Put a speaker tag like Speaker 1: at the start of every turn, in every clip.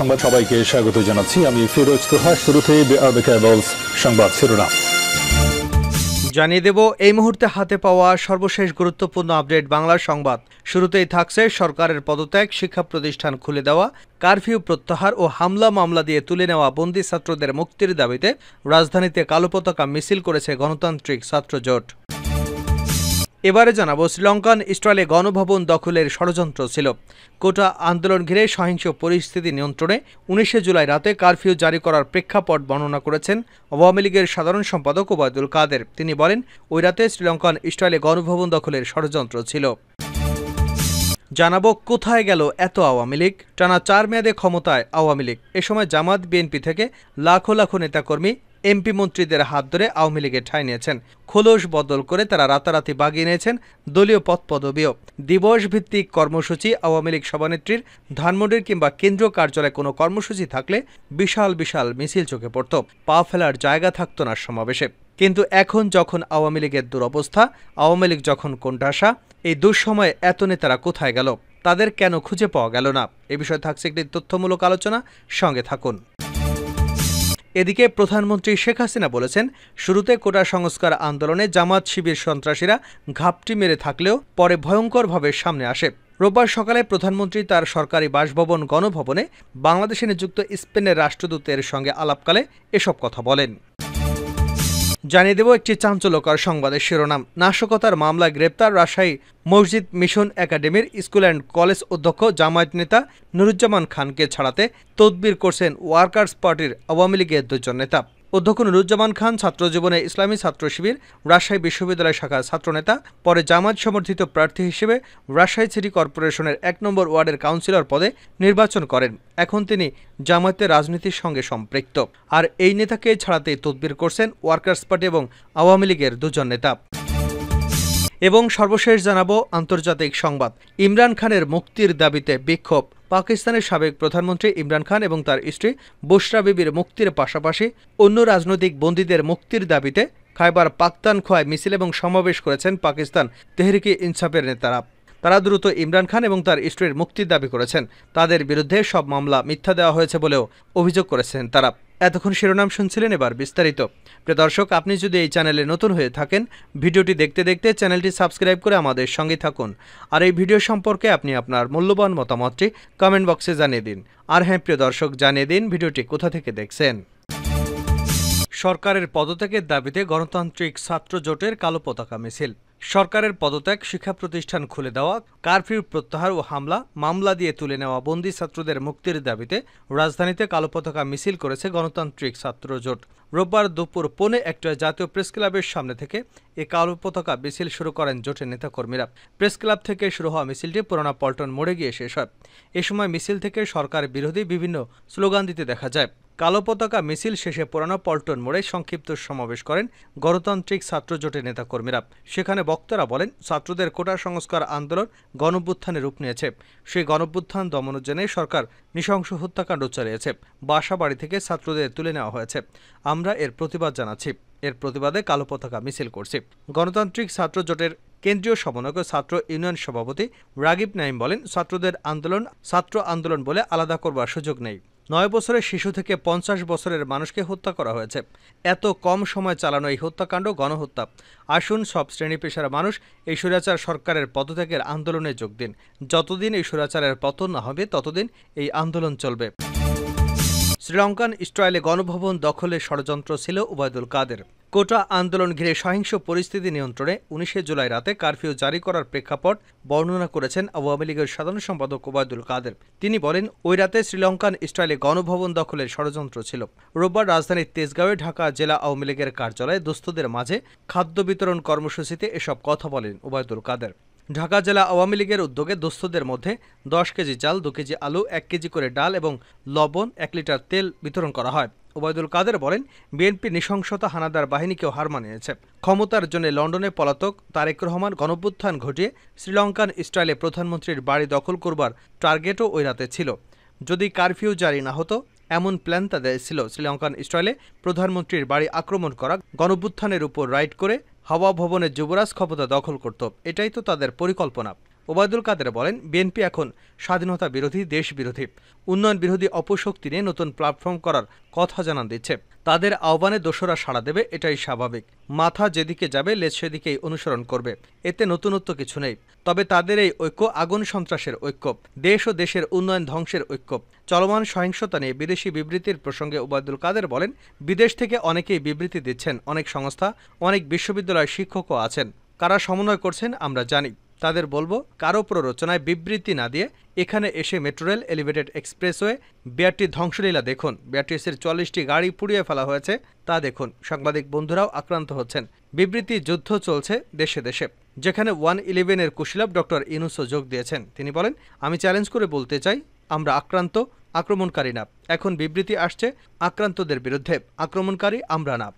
Speaker 1: সংবাদ সবাইকে স্বাগত জানাচ্ছি আমি ফিরোজ তোহা শুরুতে সংবাদ শিরোনাম জানিয়ে দেব এই মুহূর্তে হাতে পাওয়া সর্বশেষ গুরুত্বপূর্ণ আপডেট বাংলার সংবাদ শুরুতেই থাকছে সরকারের পদত্যাগ শিক্ষা প্রতিষ্ঠান খুলে দেওয়া কারফিউ প্রত্যাহার ও হামলা মামলা দিয়ে তুলে নেওয়া বন্দী ছাত্রদের মুক্তির দাবিতে রাজধানীতে কালো পতাকা মিছিল করেছে গণতান্ত্রিক ছাত্র জোট এবারে জানাবো শ্রীলঙ্কান স্টলে গণভবন দখলের ষড়যন্ত্র ছিল কোটা আন্দোলন ঘিরে সহিংস পরিস্থিতি নিয়ন্ত্রণে উনিশে জুলাই রাতে কারফিউ জারি করার প্রেক্ষাপট বর্ণনা করেছেন আওয়ামী লীগের সাধারণ সম্পাদক ওবায়দুল কাদের তিনি বলেন ওই রাতে শ্রীলঙ্কান স্টলে গণভবন দখলের ষড়যন্ত্র ছিল জানাবো কোথায় গেল এত আওয়ামী লীগ টানা চার মেয়াদে ক্ষমতায় আওয়ামী লীগ এ সময় জামাত বিএনপি থেকে লাখো লাখো নেতাকর্মী এমপি মন্ত্রীদের হাত ধরে আওয়ামী লীগে ঠাঁই নিয়েছেন খোলস বদল করে তারা রাতারাতি বাগিয়ে নিয়েছেন দলীয় পথ পদবীও দিবস ভিত্তিক কর্মসূচি আওয়ামী লীগ সভানেত্রীর ধানমন্ডির কিংবা কেন্দ্র কার্যালয়ে কোনো কর্মসূচি থাকলে বিশাল বিশাল মিছিল চোখে পড়ত পা ফেলার জায়গা থাকত না সমাবেশে কিন্তু এখন যখন আওয়ামী লীগের দুরবস্থা আওয়ামী লীগ যখন কোণঠাসা এই দুঃসময়ে এত নেতারা কোথায় গেল তাদের কেন খুঁজে পাওয়া গেল না এ বিষয়ে থাকছে একটি তথ্যমূলক আলোচনা সঙ্গে থাকুন এদিকে প্রধানমন্ত্রী শেখ হাসিনা বলেছেন শুরুতে কোটা সংস্কার আন্দোলনে জামাত শিবির সন্ত্রাসীরা ঘাপটি মেরে থাকলেও পরে ভয়ঙ্করভাবে সামনে আসে রোববার সকালে প্রধানমন্ত্রী তার সরকারি বাসভবন গণভবনে বাংলাদেশে নিযুক্ত স্পেনের রাষ্ট্রদূতের সঙ্গে আলাপকালে এসব কথা বলেন জানিয়ে দেব একটি চাঞ্চল্যকর সংবাদের শিরোনাম নাশকতার মামলা গ্রেপ্তার রাজশাহী মসজিদ মিশন একাডেমির স্কুল অ্যান্ড কলেজ অধ্যক্ষ জামায়াত নেতা নুরুজ্জামান খানকে ছাড়াতে তদবির করছেন ওয়ার্কার্স পার্টির আওয়ামী লীগের দুজন নেতা অধ্যক্ষ নুরুজ্জামান খান ছাত্র জীবনে ইসলামী ছাত্র শিবির রাজশাহী বিশ্ববিদ্যালয় শাখার ছাত্রনেতা পরে জামাত সমর্থিত প্রার্থী হিসেবে রাজশাহী সিটি কর্পোরেশনের এক নম্বর ওয়ার্ডের কাউন্সিলর পদে নির্বাচন করেন এখন তিনি জামায়াতের রাজনীতির সঙ্গে সম্পৃক্ত আর এই নেতাকে ছাড়াতে তদবির করছেন ওয়ার্কার্স পার্টি এবং আওয়ামী লীগের দুজন নেতা এবং সর্বশেষ জানাবো আন্তর্জাতিক সংবাদ ইমরান খানের মুক্তির দাবিতে বিক্ষোভ পাকিস্তানের সাবেক প্রধানমন্ত্রী ইমরান খান এবং তার স্ত্রী বুশরা বিবির মুক্তির পাশাপাশি অন্য রাজনৈতিক বন্দীদের মুক্তির দাবিতে খাইবার খোয়ায় মিছিল এবং সমাবেশ করেছেন পাকিস্তান তেহরিকি ইনসাফের নেতারা তারা দ্রুত ইমরান খান এবং তার স্ত্রীর মুক্তির দাবি করেছেন তাদের বিরুদ্ধে সব মামলা মিথ্যা দেওয়া হয়েছে বলেও অভিযোগ করেছেন তারা এতক্ষণ শিরোনাম শুনছিলেন এবার বিস্তারিত প্রিয় দর্শক আপনি যদি এই চ্যানেলে নতুন হয়ে থাকেন ভিডিওটি দেখতে দেখতে চ্যানেলটি সাবস্ক্রাইব করে আমাদের সঙ্গে থাকুন আর এই ভিডিও সম্পর্কে আপনি আপনার মূল্যবান মতামতটি কমেন্ট বক্সে জানিয়ে দিন আর হ্যাঁ প্রিয় দর্শক জানিয়ে দিন ভিডিওটি কোথা থেকে দেখছেন সরকারের পদত্যাগের দাবিতে গণতান্ত্রিক ছাত্র জোটের কালো পতাকা মিছিল সরকারের পদত্যাগ শিক্ষা প্রতিষ্ঠান খুলে দেওয়া কারফিউ প্রত্যাহার ও হামলা মামলা দিয়ে তুলে নেওয়া বন্দী ছাত্রদের মুক্তির দাবিতে রাজধানীতে কালো পতাকা মিছিল করেছে গণতান্ত্রিক ছাত্র জোট রোববার দুপুর পৌনে একটা জাতীয় প্রেস ক্লাবের সামনে থেকে এ কালো পতাকা মিছিল শুরু করেন জোটের নেতাকর্মীরা প্রেস ক্লাব থেকে শুরু হওয়া মিছিলটি পুরোনা পল্টন মোড়ে গিয়ে শেষ হয় এ সময় মিছিল থেকে সরকার বিরোধী বিভিন্ন স্লোগান দিতে দেখা যায় কালো পতাকা মিছিল শেষে পুরানো পল্টন মোড়ে সংক্ষিপ্ত সমাবেশ করেন গণতান্ত্রিক ছাত্র জোটের নেতাকর্মীরা সেখানে বক্তারা বলেন ছাত্রদের কোটা সংস্কার আন্দোলন গণভ্যুত্থানে রূপ নিয়েছে সেই গণভ্যুত্থান দমনের জন্য সরকার নৃশংস হত্যাকাণ্ড চালিয়েছে বাসা বাড়ি থেকে ছাত্রদের তুলে নেওয়া হয়েছে আমরা এর প্রতিবাদ জানাচ্ছি এর প্রতিবাদে কালো পতাকা মিছিল করছি গণতান্ত্রিক ছাত্র জোটের কেন্দ্রীয় সমন্বয়ক ছাত্র ইউনিয়ন সভাপতি রাগিব নাইম বলেন ছাত্রদের আন্দোলন ছাত্র আন্দোলন বলে আলাদা করবার সুযোগ নেই নয় বছরের শিশু থেকে পঞ্চাশ বছরের মানুষকে হত্যা করা হয়েছে এত কম সময় চালানো এই হত্যাকাণ্ড গণহত্যা আসুন সব শ্রেণী পেশার মানুষ এই সুরাচার সরকারের পদত্যাগের আন্দোলনে যোগ দিন যতদিন এই সুরাচারের পতন না হবে ততদিন এই আন্দোলন চলবে শ্রীলঙ্কান ইসরায়েলে গণভবন দখলের ষড়যন্ত্র ছিল উবায়দুল কাদের কোটা আন্দোলন ঘিরে সহিংস পরিস্থিতি নিয়ন্ত্রণে উনিশে জুলাই রাতে কারফিউ জারি করার প্রেক্ষাপট বর্ণনা করেছেন আওয়ামী লীগের সাধারণ সম্পাদক ওবায়দুল কাদের তিনি বলেন ওই রাতে শ্রীলঙ্কান ইসরায়েলে গণভবন দখলের ষড়যন্ত্র ছিল রোববার রাজধানীর তেজগাঁওয়ে ঢাকা জেলা আওয়ামী লীগের কার্যালয়ে দুস্থদের মাঝে খাদ্য বিতরণ কর্মসূচিতে এসব কথা বলেন ওবায়দুল কাদের ঢাকা জেলা আওয়ামী লীগের উদ্যোগে দোস্তদের মধ্যে দশ কেজি চাল দু কেজি আলু এক কেজি করে ডাল এবং লবণ এক লিটার তেল বিতরণ করা হয় ওবায়দুল কাদের বলেন বিএনপি নৃশংসতা হানাদার বাহিনীকেও হার মানিয়েছে ক্ষমতার জন্য লন্ডনে পলাতক তারেক রহমান গণপুত্থান ঘটিয়ে শ্রীলঙ্কান স্টাইলে প্রধানমন্ত্রীর বাড়ি দখল করবার টার্গেটও ওই রাতে ছিল যদি কারফিউ জারি না হতো এমন প্ল্যান তাদের ছিল শ্রীলঙ্কান স্টাইলে প্রধানমন্ত্রীর বাড়ি আক্রমণ করা গণপুত্থানের উপর রাইড করে হাওয়া ভবনে যুবরাজ ক্ষমতা দখল করত এটাই তো তাদের পরিকল্পনা ওবায়দুল কাদের বলেন বিএনপি এখন স্বাধীনতা বিরোধী দেশ বিরোধী উন্নয়ন বিরোধী অপশক্তি নিয়ে নতুন প্ল্যাটফর্ম করার কথা জানান দিচ্ছে তাদের আহ্বানে দোষরা সাড়া দেবে এটাই স্বাভাবিক মাথা যেদিকে যাবে লেজ সেদিকেই অনুসরণ করবে এতে নতুনত্ব কিছু নেই তবে তাদের এই ঐক্য আগুন সন্ত্রাসের ঐক্য দেশ ও দেশের উন্নয়ন ধ্বংসের ঐক্য চলমান সহিংসতা নিয়ে বিদেশি বিবৃতির প্রসঙ্গে ওবায়দুল কাদের বলেন বিদেশ থেকে অনেকেই বিবৃতি দিচ্ছেন অনেক সংস্থা অনেক বিশ্ববিদ্যালয়ের শিক্ষকও আছেন কারা সমন্বয় করছেন আমরা জানি তাদের বলবো কারো প্ররোচনায় বিবৃতি না দিয়ে এখানে এসে metro rail elevated expressway BRT ধ্বংসলীলা দেখুন বিআরটিসির চল্লিশটি গাড়ি পুড়িয়ে ফেলা হয়েছে তা দেখুন সাংবাদিক বন্ধুরাও আক্রান্ত হচ্ছেন বিবৃতি যুদ্ধ চলছে দেশে দেশে যেখানে ওয়ান ইলেভেনের কুশিলাভ ডক্টর ইনুসও যোগ দিয়েছেন তিনি বলেন আমি চ্যালেঞ্জ করে বলতে চাই আমরা আক্রান্ত আক্রমণকারী না এখন বিবৃতি আসছে আক্রান্তদের বিরুদ্ধে আক্রমণকারী আমরা না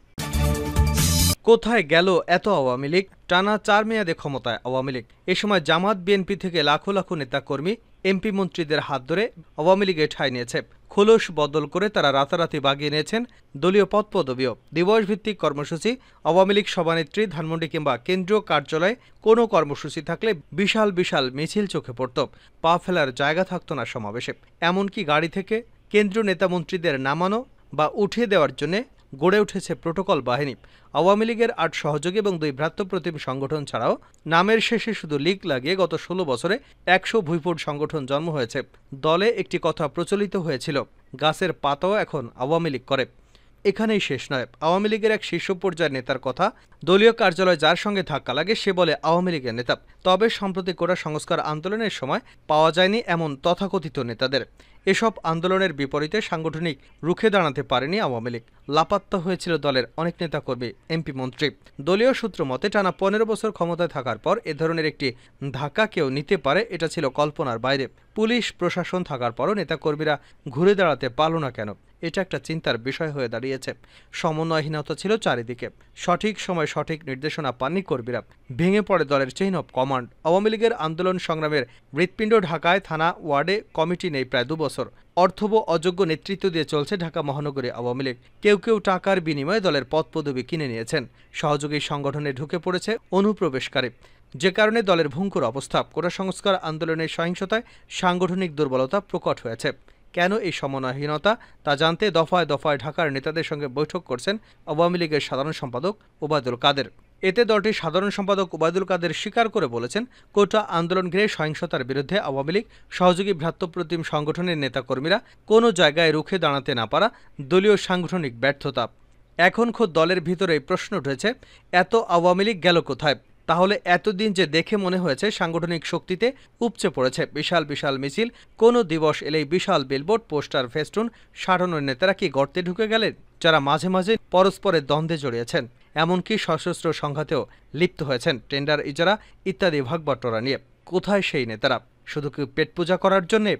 Speaker 1: কোথায় গেল এত আওয়ামী লীগ টানা চার মেয়াদে ক্ষমতায় আওয়ামী লীগ এ সময় জামাত বিএনপি থেকে লাখো লাখো নেতাকর্মী এমপি মন্ত্রীদের হাত ধরে আওয়ামী লীগে ঠাঁই নিয়েছে খোলস বদল করে তারা রাতারাতি বাগিয়ে নিয়েছেন দলীয় পদ পদবীও দিবস ভিত্তিক কর্মসূচি আওয়ামী লীগ সভানেত্রী ধানমন্ডি কিংবা কেন্দ্রীয় কার্যালয়ে কোনো কর্মসূচি থাকলে বিশাল বিশাল মিছিল চোখে পড়ত পা ফেলার জায়গা থাকত না সমাবেশে এমনকি গাড়ি থেকে কেন্দ্রীয় নেতামন্ত্রীদের নামানো বা উঠিয়ে দেওয়ার জন্য গড়ে উঠেছে প্রোটোকল বাহিনী আওয়ামী লীগের আট সহযোগী এবং দুই ভ্রাতৃপ্রতিম সংগঠন ছাড়াও নামের শেষে শুধু লীগ লাগিয়ে গত ষোলো বছরে একশো ভুইপুট সংগঠন জন্ম হয়েছে দলে একটি কথা প্রচলিত হয়েছিল গাছের পাতাও এখন আওয়ামী লীগ করে এখানেই শেষ নয় আওয়ামী লীগের এক শীর্ষ পর্যায়ের নেতার কথা দলীয় কার্যালয় যার সঙ্গে ধাক্কা লাগে সে বলে আওয়ামী লীগের নেতা তবে সম্প্রতি কোটা সংস্কার আন্দোলনের সময় পাওয়া যায়নি এমন তথাকথিত নেতাদের এসব আন্দোলনের বিপরীতে সাংগঠনিক রুখে দাঁড়াতে পারেনি আওয়ামী লীগ লাপাত্তা হয়েছিল দলের অনেক নেতাকর্মী এমপি মন্ত্রী দলীয় সূত্র মতে টানা পনেরো বছর ক্ষমতায় থাকার পর এ ধরনের একটি ধাক্কা কেউ নিতে পারে এটা ছিল কল্পনার বাইরে পুলিশ প্রশাসন থাকার পরও নেতাকর্মীরা ঘুরে দাঁড়াতে পারল না কেন এটা একটা চিন্তার বিষয় হয়ে দাঁড়িয়েছে সমন্বয়হীনতা ছিল চারিদিকে সঠিক সময় সঠিক নির্দেশনা পাননি কর্মীরা ভেঙে পড়ে দলের চেইন অব কমান্ড আওয়ামী লীগের আন্দোলন সংগ্রামের হৃৎপিণ্ড ঢাকায় থানা ওয়ার্ডে কমিটি নেই প্রায় দুবছর অর্থব অযোগ্য নেতৃত্ব দিয়ে চলছে ঢাকা মহানগরী আওয়ামী লীগ কেউ কেউ টাকার বিনিময়ে দলের পদ কিনে নিয়েছেন সহযোগী সংগঠনে ঢুকে পড়েছে অনুপ্রবেশকারী যে কারণে দলের ভুঙ্কুর অবস্থা কোটা সংস্কার আন্দোলনের সহিংসতায় সাংগঠনিক দুর্বলতা প্রকট হয়েছে কেন এই সমন্বয়হীনতা তা জানতে দফায় দফায় ঢাকার নেতাদের সঙ্গে বৈঠক করছেন আওয়ামী লীগের সাধারণ সম্পাদক ওবায়দুল কাদের এতে দলটির সাধারণ সম্পাদক ওবায়দুল কাদের স্বীকার করে বলেছেন কোটা আন্দোলন ঘিরে সহিংসতার বিরুদ্ধে আওয়ামী লীগ সহযোগী ভ্রাতৃপ্রতিম সংগঠনের নেতাকর্মীরা কোনো জায়গায় রুখে দাঁড়াতে না পারা দলীয় সাংগঠনিক ব্যর্থতা এখন খোদ দলের ভিতরে প্রশ্ন উঠেছে এত আওয়ামী লীগ গেল কোথায় তাহলে এতদিন যে দেখে মনে হয়েছে সাংগঠনিক শক্তিতে উপচে পড়েছে বিশাল বিশাল মিছিল কোন দিবস এলেই বিশাল বিলবোর্ড পোস্টার ফেস্টুন সাধারণ নেতারা কি গর্তে ঢুকে গেলেন যারা মাঝে মাঝে পরস্পরের দ্বন্দ্বে জড়িয়েছেন এমনকি সশস্ত্র সংঘাতেও লিপ্ত হয়েছেন টেন্ডার ইজারা ইত্যাদি ভাগবটরা নিয়ে কোথায় সেই নেতারা শুধু কি পেট পূজা করার জন্যে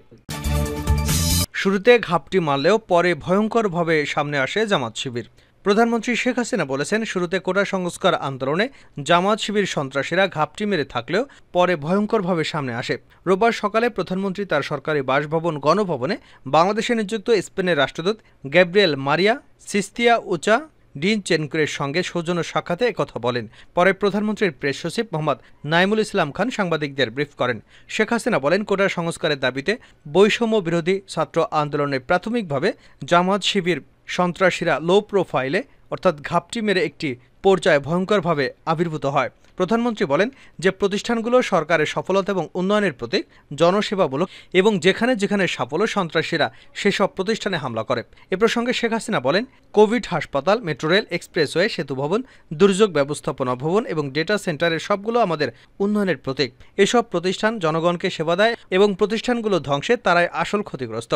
Speaker 1: শুরুতে ঘাপটি মারলেও পরে ভয়ঙ্করভাবে সামনে আসে জামাত শিবির প্রধানমন্ত্রী শেখ হাসিনা বলেছেন শুরুতে কোটা সংস্কার আন্দোলনে জামাত শিবির সন্ত্রাসীরা ঘাপটি মেরে থাকলেও পরে ভয়ঙ্করভাবে সামনে আসে রোববার সকালে প্রধানমন্ত্রী তার সরকারি বাসভবন গণভবনে বাংলাদেশে নিযুক্ত স্পেনের রাষ্ট্রদূত গ্যাব্রিয়েল মারিয়া সিস্তিয়া উচা ডিন চেনকুরের সঙ্গে সৌজন্য সাক্ষাতে একথা বলেন পরে প্রধানমন্ত্রীর প্রেস সচিব মোহাম্মদ নাইমুল ইসলাম খান সাংবাদিকদের ব্রিফ করেন শেখ হাসিনা বলেন কোটা সংস্কারের দাবিতে বৈষম্য বিরোধী ছাত্র আন্দোলনে প্রাথমিকভাবে জামাত শিবির সন্ত্রাসীরা লো প্রোফাইলে অর্থাৎ ঘাপটি মেরে একটি পর্যায়ে ভয়ঙ্করভাবে আবির্ভূত হয় প্রধানমন্ত্রী বলেন যে প্রতিষ্ঠানগুলো সরকারের সফলতা এবং উন্নয়নের প্রতীক জনসেবামূলক এবং যেখানে যেখানে সাফল্য সন্ত্রাসীরা সেসব প্রতিষ্ঠানে হামলা করে এ প্রসঙ্গে শেখ হাসিনা বলেন কোভিড হাসপাতাল মেট্রো রেল এক্সপ্রেসওয়ে সেতু ভবন দুর্যোগ ব্যবস্থাপনা ভবন এবং ডেটা সেন্টারের সবগুলো আমাদের উন্নয়নের প্রতীক এসব প্রতিষ্ঠান জনগণকে সেবা দেয় এবং প্রতিষ্ঠানগুলো ধ্বংসে তারাই আসল ক্ষতিগ্রস্ত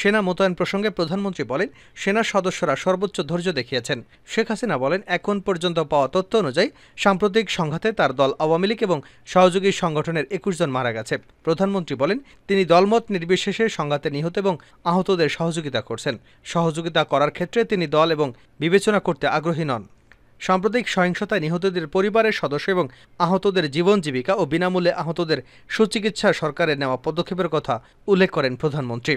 Speaker 1: সেনা মোতায়েন প্রসঙ্গে প্রধানমন্ত্রী বলেন সেনা সদস্যরা সর্বোচ্চ ধৈর্য দেখিয়েছেন শেখ হাসিনা বলেন এখন পর্যন্ত পাওয়া তথ্য অনুযায়ী সাম্প্রতিক সংঘাত আঘাতে তার দল আওয়ামী লীগ এবং সহযোগী সংগঠনের একুশ জন মারা গেছে প্রধানমন্ত্রী বলেন তিনি দলমত নির্বিশেষে সংঘাতে নিহত এবং আহতদের সহযোগিতা করছেন সহযোগিতা করার ক্ষেত্রে তিনি দল এবং বিবেচনা করতে আগ্রহী নন সাম্প্রতিক সহিংসতায় নিহতদের পরিবারের সদস্য এবং আহতদের জীবন জীবিকা ও বিনামূল্যে আহতদের সুচিকিৎসা সরকারের নেওয়া পদক্ষেপের কথা উল্লেখ করেন প্রধানমন্ত্রী